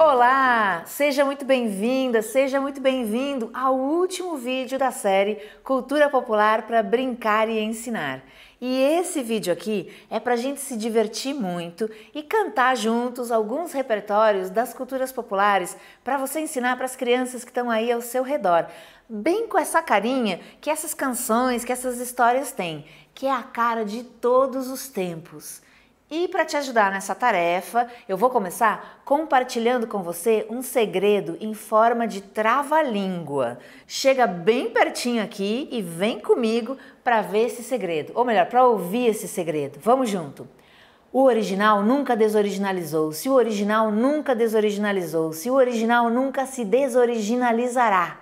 Olá! Seja muito bem-vinda, seja muito bem-vindo ao último vídeo da série Cultura Popular para Brincar e Ensinar. E esse vídeo aqui é para a gente se divertir muito e cantar juntos alguns repertórios das culturas populares para você ensinar para as crianças que estão aí ao seu redor, bem com essa carinha que essas canções, que essas histórias têm, que é a cara de todos os tempos. E para te ajudar nessa tarefa, eu vou começar compartilhando com você um segredo em forma de trava-língua. Chega bem pertinho aqui e vem comigo para ver esse segredo, ou melhor, para ouvir esse segredo. Vamos junto. O original nunca desoriginalizou-se, o original nunca desoriginalizou-se, o original nunca se desoriginalizará.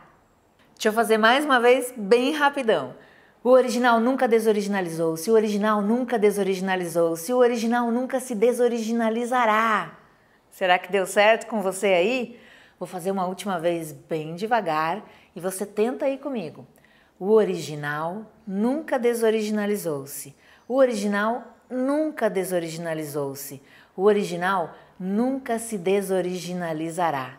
Deixa eu fazer mais uma vez bem rapidão. O original nunca desoriginalizou-se, o original nunca desoriginalizou-se, o original nunca se desoriginalizará. Será que deu certo com você aí? Vou fazer uma última vez bem devagar e você tenta aí comigo. O original nunca desoriginalizou-se. O original nunca desoriginalizou-se. O original nunca se desoriginalizará.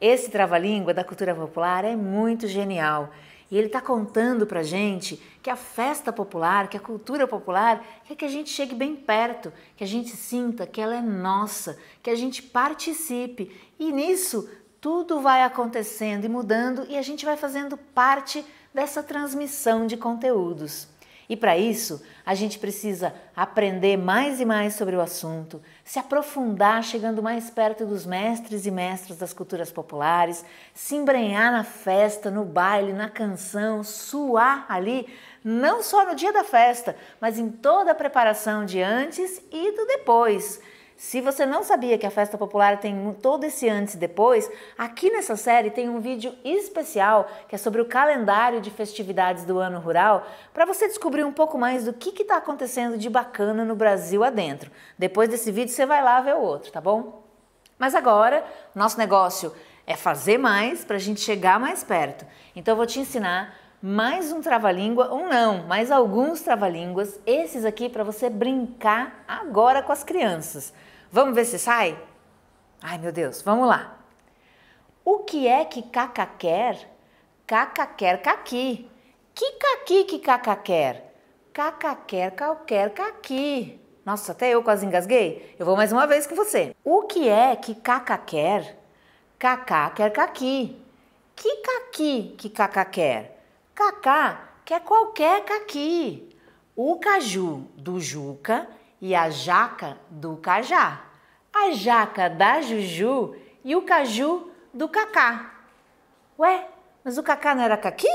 Esse trava-língua da cultura popular é muito genial e ele está contando para gente que a festa popular, que a cultura popular, quer que a gente chegue bem perto, que a gente sinta que ela é nossa, que a gente participe. E nisso tudo vai acontecendo e mudando e a gente vai fazendo parte dessa transmissão de conteúdos. E para isso, a gente precisa aprender mais e mais sobre o assunto, se aprofundar chegando mais perto dos mestres e mestras das culturas populares, se embrenhar na festa, no baile, na canção, suar ali, não só no dia da festa, mas em toda a preparação de antes e do depois. Se você não sabia que a festa popular tem todo esse antes e depois, aqui nessa série tem um vídeo especial que é sobre o calendário de festividades do ano rural, para você descobrir um pouco mais do que está acontecendo de bacana no Brasil adentro. Depois desse vídeo você vai lá ver o outro, tá bom? Mas agora, nosso negócio é fazer mais para a gente chegar mais perto. Então eu vou te ensinar mais um trava-língua, um não, mas alguns trava-línguas, esses aqui para você brincar agora com as crianças. Vamos ver se sai? Ai meu Deus, vamos lá. O que é que caca quer? Caca quer caqui. Que caqui que caca quer? Caca quer qualquer caqui. Nossa, até eu quase engasguei. Eu vou mais uma vez com você. O que é que caca quer? Cacá quer caqui. Que caqui que caca quer? Cacá quer qualquer caqui. O caju do Juca e a jaca do Cajá. A jaca da Juju e o caju do Cacá. Ué, mas o Cacá não era caqui?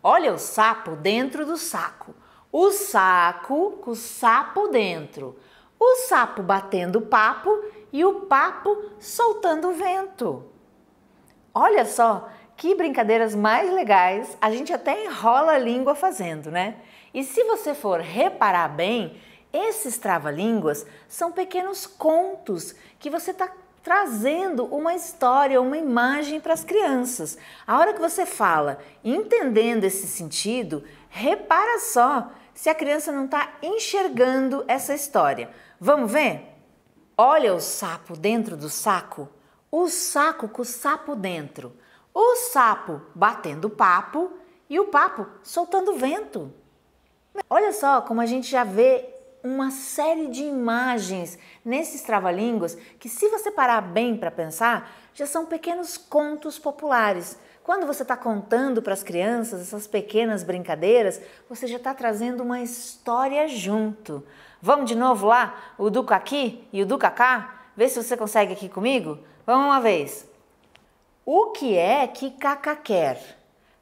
Olha o sapo dentro do saco. O saco com o sapo dentro. O sapo batendo papo e o papo soltando vento. Olha só, que brincadeiras mais legais, a gente até enrola a língua fazendo, né? E se você for reparar bem, esses trava-línguas são pequenos contos que você está trazendo uma história, uma imagem para as crianças. A hora que você fala, entendendo esse sentido, repara só se a criança não está enxergando essa história. Vamos ver? Olha o sapo dentro do saco, o saco com o sapo dentro. O sapo batendo papo e o papo soltando vento. Olha só como a gente já vê uma série de imagens nesses trava-línguas que, se você parar bem para pensar, já são pequenos contos populares. Quando você está contando para as crianças essas pequenas brincadeiras, você já está trazendo uma história junto. Vamos de novo lá? O Duca aqui e o Duca cá? Vê se você consegue aqui comigo? Vamos uma vez. O que é que Cacá quer?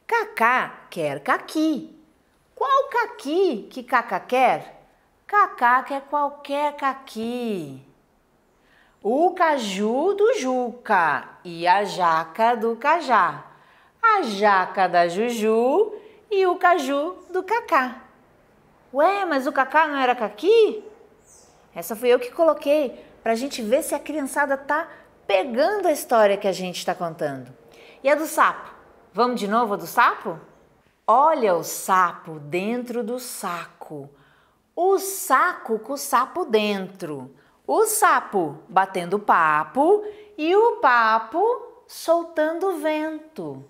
Cacá quer caqui. Qual caqui que Cacá quer? Cacá quer qualquer caqui. O caju do Juca e a jaca do Cajá. A jaca da Juju e o caju do Cacá. Ué, mas o Cacá não era caqui? Essa fui eu que coloquei para a gente ver se a criançada tá pegando a história que a gente está contando. E a do sapo? Vamos de novo a do sapo? Olha o sapo dentro do saco. O saco com o sapo dentro. O sapo batendo papo e o papo soltando vento.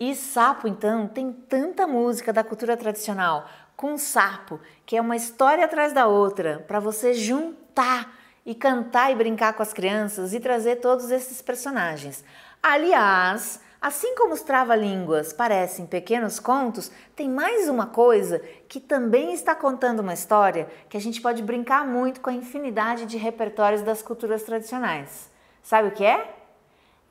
E sapo, então, tem tanta música da cultura tradicional com sapo, que é uma história atrás da outra, para você juntar e cantar e brincar com as crianças e trazer todos esses personagens. Aliás, assim como os trava-línguas parecem pequenos contos, tem mais uma coisa que também está contando uma história que a gente pode brincar muito com a infinidade de repertórios das culturas tradicionais. Sabe o que é?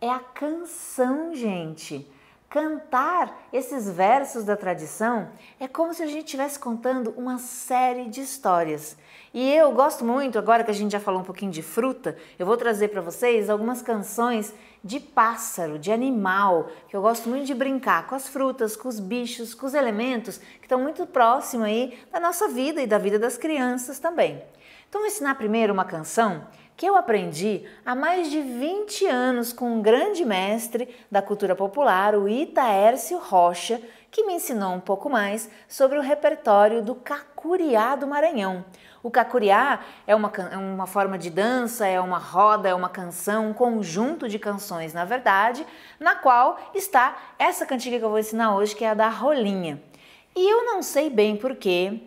É a canção, gente cantar esses versos da tradição é como se a gente estivesse contando uma série de histórias. E eu gosto muito, agora que a gente já falou um pouquinho de fruta, eu vou trazer para vocês algumas canções de pássaro, de animal, que eu gosto muito de brincar com as frutas, com os bichos, com os elementos que estão muito próximos aí da nossa vida e da vida das crianças também. Então, vou ensinar primeiro uma canção que eu aprendi há mais de 20 anos com um grande mestre da cultura popular, o Itaércio Rocha, que me ensinou um pouco mais sobre o repertório do Cacuriá do Maranhão. O Cacuriá é uma, é uma forma de dança, é uma roda, é uma canção, um conjunto de canções, na verdade, na qual está essa cantiga que eu vou ensinar hoje, que é a da Rolinha. E eu não sei bem porquê,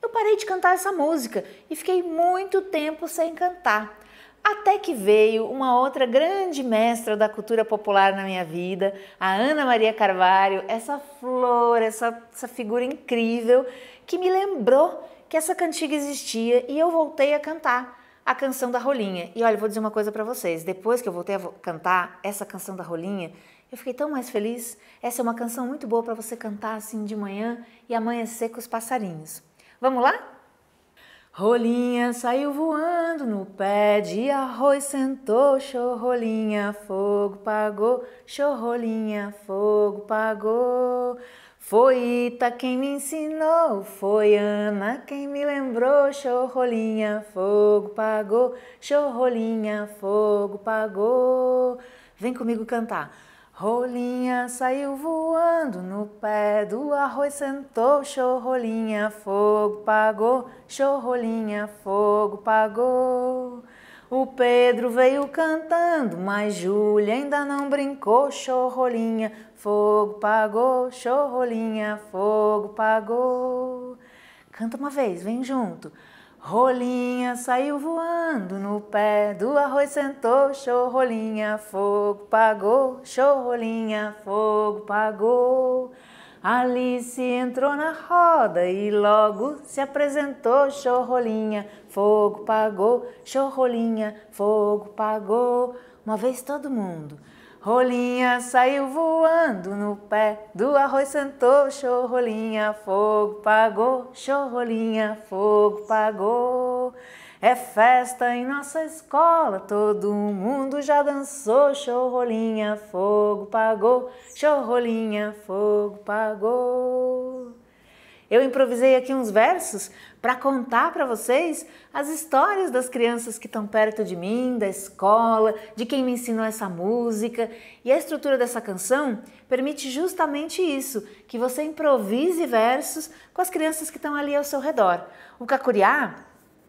eu parei de cantar essa música e fiquei muito tempo sem cantar. Até que veio uma outra grande mestra da cultura popular na minha vida, a Ana Maria Carvalho, essa flor, essa, essa figura incrível, que me lembrou que essa cantiga existia e eu voltei a cantar a canção da Rolinha. E olha, vou dizer uma coisa para vocês: depois que eu voltei a cantar essa canção da Rolinha, eu fiquei tão mais feliz. Essa é uma canção muito boa para você cantar assim de manhã e amanhecer com os passarinhos. Vamos lá? Rolinha saiu voando no pé de arroz, sentou, chorrolinha, fogo pagou, chorrolinha, fogo pagou. Foi Ita quem me ensinou, foi Ana quem me lembrou, chorrolinha, fogo pagou, chorrolinha, fogo pagou. Vem comigo cantar. Rolinha saiu voando no pé do arroz, sentou, chorrolinha, fogo pagou, chorrolinha, fogo pagou. O Pedro veio cantando, mas Júlia ainda não brincou, chorrolinha, fogo pagou, chorrolinha, fogo pagou. Canta uma vez, vem junto. Rolinha saiu voando no pé do arroz, sentou, show, rolinha, fogo pagou, show, rolinha, fogo pagou. Alice entrou na roda e logo se apresentou, show, rolinha, fogo pagou, show, rolinha, fogo pagou. Uma vez todo mundo. Rolinha saiu voando no pé do arroz sentou rolinha fogo pagou, Chorolinha fogo pagou. É festa em nossa escola, todo mundo já dançou, Chorolinha fogo pagou, Chorolinha fogo pagou. Eu improvisei aqui uns versos para contar para vocês as histórias das crianças que estão perto de mim, da escola, de quem me ensinou essa música. E a estrutura dessa canção permite justamente isso, que você improvise versos com as crianças que estão ali ao seu redor. O Cacuriá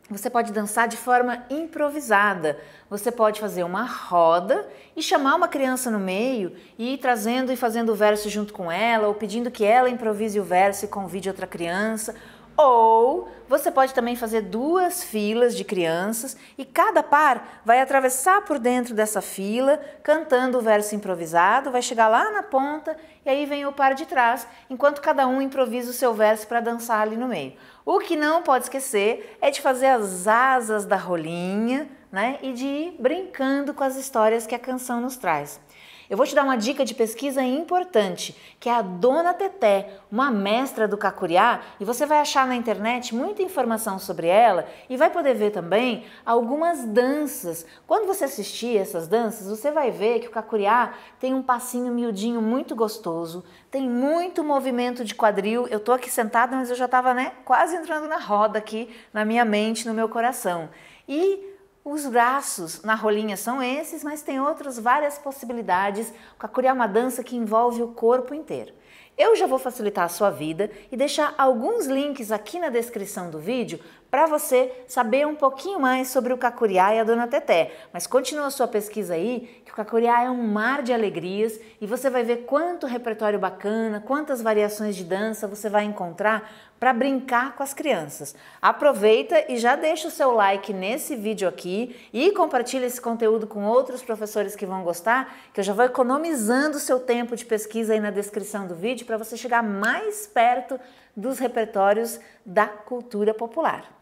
você pode dançar de forma improvisada. Você pode fazer uma roda e chamar uma criança no meio e ir trazendo e fazendo o verso junto com ela, ou pedindo que ela improvise o verso e convide outra criança, ou você pode também fazer duas filas de crianças e cada par vai atravessar por dentro dessa fila, cantando o verso improvisado, vai chegar lá na ponta e aí vem o par de trás, enquanto cada um improvisa o seu verso para dançar ali no meio. O que não pode esquecer é de fazer as asas da rolinha, né? E de ir brincando com as histórias que a canção nos traz. Eu vou te dar uma dica de pesquisa importante, que é a Dona Teté, uma mestra do Cacuriá, e você vai achar na internet muita informação sobre ela e vai poder ver também algumas danças. Quando você assistir essas danças, você vai ver que o Cacuriá tem um passinho miudinho muito gostoso, tem muito movimento de quadril. Eu tô aqui sentada, mas eu já estava né, quase entrando na roda aqui na minha mente, no meu coração. E os braços na rolinha são esses, mas tem outras várias possibilidades. com a é uma dança que envolve o corpo inteiro. Eu já vou facilitar a sua vida e deixar alguns links aqui na descrição do vídeo para você saber um pouquinho mais sobre o Cacuriá e a Dona Teté. Mas continua sua pesquisa aí, que o Cacuriá é um mar de alegrias e você vai ver quanto repertório bacana, quantas variações de dança você vai encontrar para brincar com as crianças. Aproveita e já deixa o seu like nesse vídeo aqui e compartilha esse conteúdo com outros professores que vão gostar, que eu já vou economizando o seu tempo de pesquisa aí na descrição do vídeo para você chegar mais perto dos repertórios da cultura popular.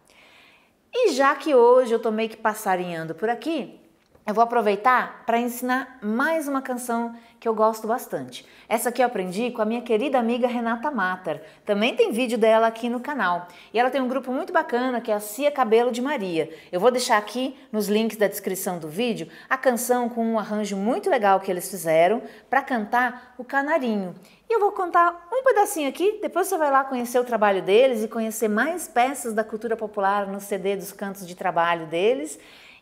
E já que hoje eu tô meio que passarinhando por aqui, eu vou aproveitar para ensinar mais uma canção que eu gosto bastante. Essa aqui eu aprendi com a minha querida amiga Renata Matar. Também tem vídeo dela aqui no canal. E ela tem um grupo muito bacana que é a Cia Cabelo de Maria. Eu vou deixar aqui nos links da descrição do vídeo a canção com um arranjo muito legal que eles fizeram para cantar o canarinho. E eu vou contar um pedacinho aqui, depois você vai lá conhecer o trabalho deles e conhecer mais peças da cultura popular no CD dos cantos de trabalho deles.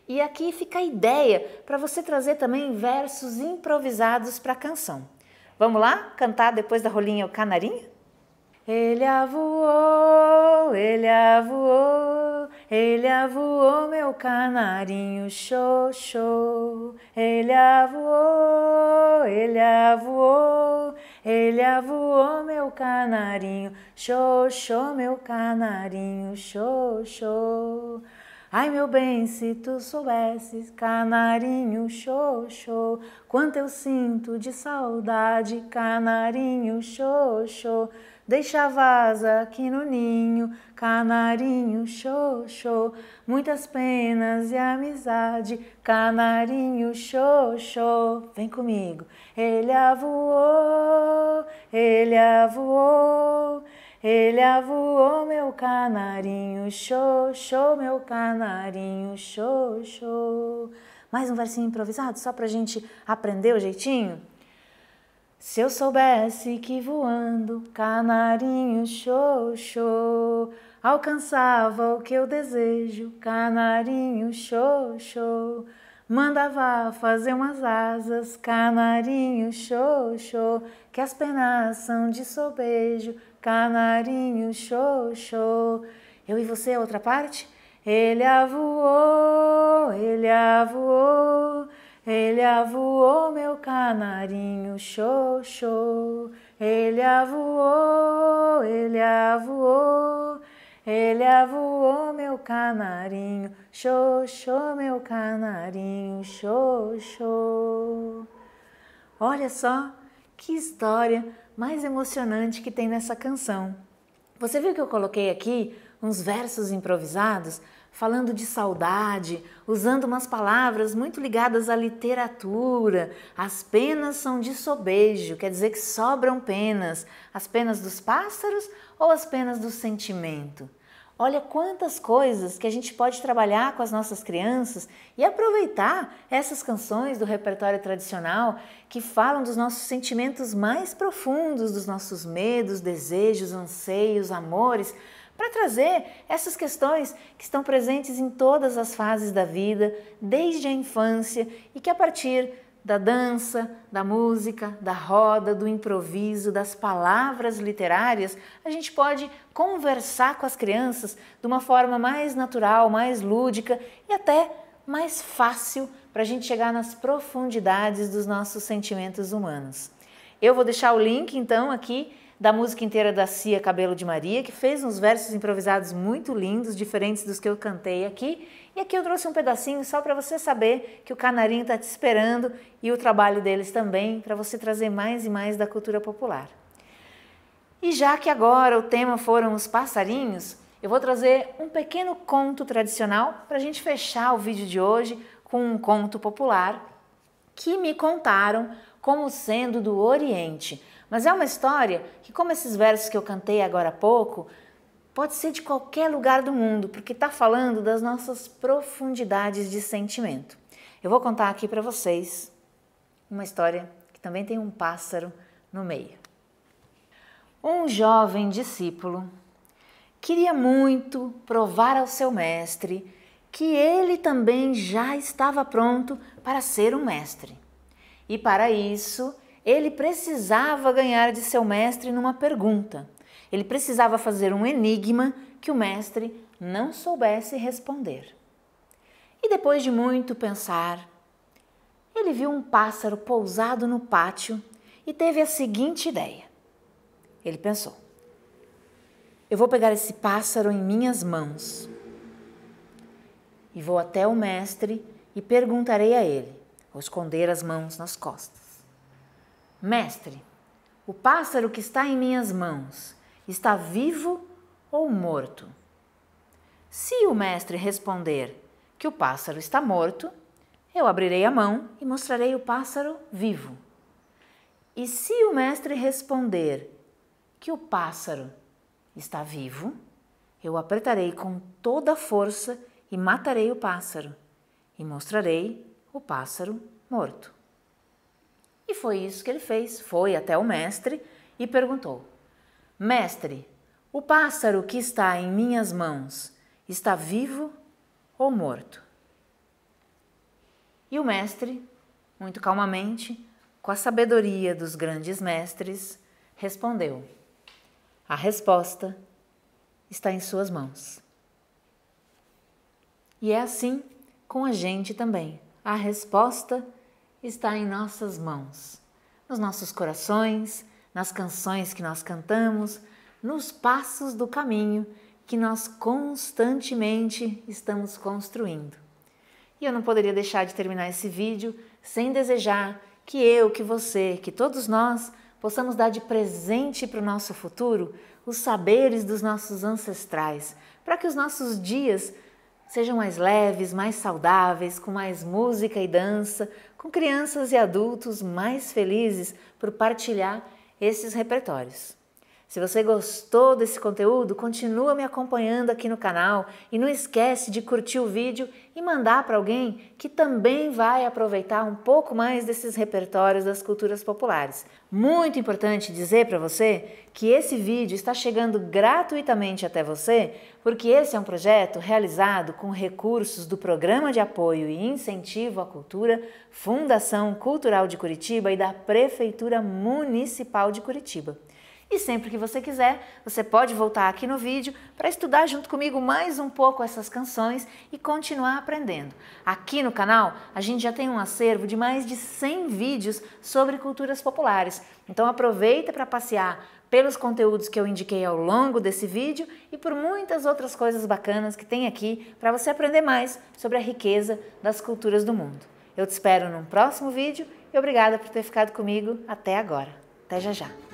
E aqui fica a ideia para você trazer também versos improvisados para a canção. Vamos lá cantar depois da rolinha o canarinho? Ele voou, ele voou. Ele avoou meu canarinho xoxô. Ele avoou, ele avoou, ele avoou meu canarinho xoxô, meu canarinho xoxô. Ai meu bem, se tu soubesses, canarinho xoxô, quanto eu sinto de saudade, canarinho xoxô. Deixa vaza aqui no ninho, canarinho, xoxô, muitas penas e amizade, canarinho, xoxô. Vem comigo. Ele avoou, ele avoou, ele avoou, meu canarinho, xoxô, meu canarinho, xoxô. Mais um versinho improvisado só pra gente aprender o jeitinho? Se eu soubesse que voando, canarinho xoxô, alcançava o que eu desejo, canarinho xoxô. Mandava fazer umas asas, canarinho xoxô, que as penas são de sobejo, canarinho xoxô. Eu e você, outra parte? Ele avoou, ele avoou. Ele avoou meu canarinho, show, show. Ele avoou, ele avoou. Ele avoou meu canarinho, show, show, meu canarinho, show, show. Olha só que história mais emocionante que tem nessa canção. Você viu que eu coloquei aqui uns versos improvisados falando de saudade, usando umas palavras muito ligadas à literatura. As penas são de sobejo, quer dizer que sobram penas. As penas dos pássaros ou as penas do sentimento? Olha quantas coisas que a gente pode trabalhar com as nossas crianças e aproveitar essas canções do repertório tradicional que falam dos nossos sentimentos mais profundos, dos nossos medos, desejos, anseios, amores, para trazer essas questões que estão presentes em todas as fases da vida, desde a infância e que a partir da dança, da música, da roda, do improviso, das palavras literárias, a gente pode conversar com as crianças de uma forma mais natural, mais lúdica e até mais fácil para a gente chegar nas profundidades dos nossos sentimentos humanos. Eu vou deixar o link então aqui da música inteira da Cia Cabelo de Maria, que fez uns versos improvisados muito lindos, diferentes dos que eu cantei aqui. E aqui eu trouxe um pedacinho só para você saber que o Canarinho está te esperando e o trabalho deles também, para você trazer mais e mais da cultura popular. E já que agora o tema foram os passarinhos, eu vou trazer um pequeno conto tradicional para a gente fechar o vídeo de hoje com um conto popular que me contaram como sendo do Oriente. Mas é uma história que, como esses versos que eu cantei agora há pouco, pode ser de qualquer lugar do mundo, porque está falando das nossas profundidades de sentimento. Eu vou contar aqui para vocês uma história que também tem um pássaro no meio. Um jovem discípulo queria muito provar ao seu mestre que ele também já estava pronto para ser um mestre. E para isso, ele precisava ganhar de seu mestre numa pergunta. Ele precisava fazer um enigma que o mestre não soubesse responder. E depois de muito pensar, ele viu um pássaro pousado no pátio e teve a seguinte ideia. Ele pensou: Eu vou pegar esse pássaro em minhas mãos e vou até o mestre e perguntarei a ele, ou esconder as mãos nas costas. Mestre, o pássaro que está em minhas mãos está vivo ou morto? Se o mestre responder que o pássaro está morto, eu abrirei a mão e mostrarei o pássaro vivo. E se o mestre responder que o pássaro está vivo, eu apertarei com toda a força e matarei o pássaro, e mostrarei o pássaro morto. E foi isso que ele fez. Foi até o mestre e perguntou: Mestre, o pássaro que está em minhas mãos está vivo ou morto? E o mestre, muito calmamente, com a sabedoria dos grandes mestres, respondeu: A resposta está em suas mãos. E é assim com a gente também. A resposta está está em nossas mãos, nos nossos corações, nas canções que nós cantamos, nos passos do caminho que nós constantemente estamos construindo. E eu não poderia deixar de terminar esse vídeo sem desejar que eu, que você, que todos nós possamos dar de presente para o nosso futuro os saberes dos nossos ancestrais, para que os nossos dias sejam mais leves, mais saudáveis, com mais música e dança, com crianças e adultos mais felizes por partilhar esses repertórios. Se você gostou desse conteúdo, continua me acompanhando aqui no canal e não esquece de curtir o vídeo e mandar para alguém que também vai aproveitar um pouco mais desses repertórios das culturas populares. Muito importante dizer para você que esse vídeo está chegando gratuitamente até você, porque esse é um projeto realizado com recursos do Programa de Apoio e Incentivo à Cultura, Fundação Cultural de Curitiba e da Prefeitura Municipal de Curitiba. E sempre que você quiser, você pode voltar aqui no vídeo para estudar junto comigo mais um pouco essas canções e continuar aprendendo. Aqui no canal, a gente já tem um acervo de mais de 100 vídeos sobre culturas populares. Então aproveita para passear pelos conteúdos que eu indiquei ao longo desse vídeo e por muitas outras coisas bacanas que tem aqui para você aprender mais sobre a riqueza das culturas do mundo. Eu te espero num próximo vídeo e obrigada por ter ficado comigo até agora. Até já já!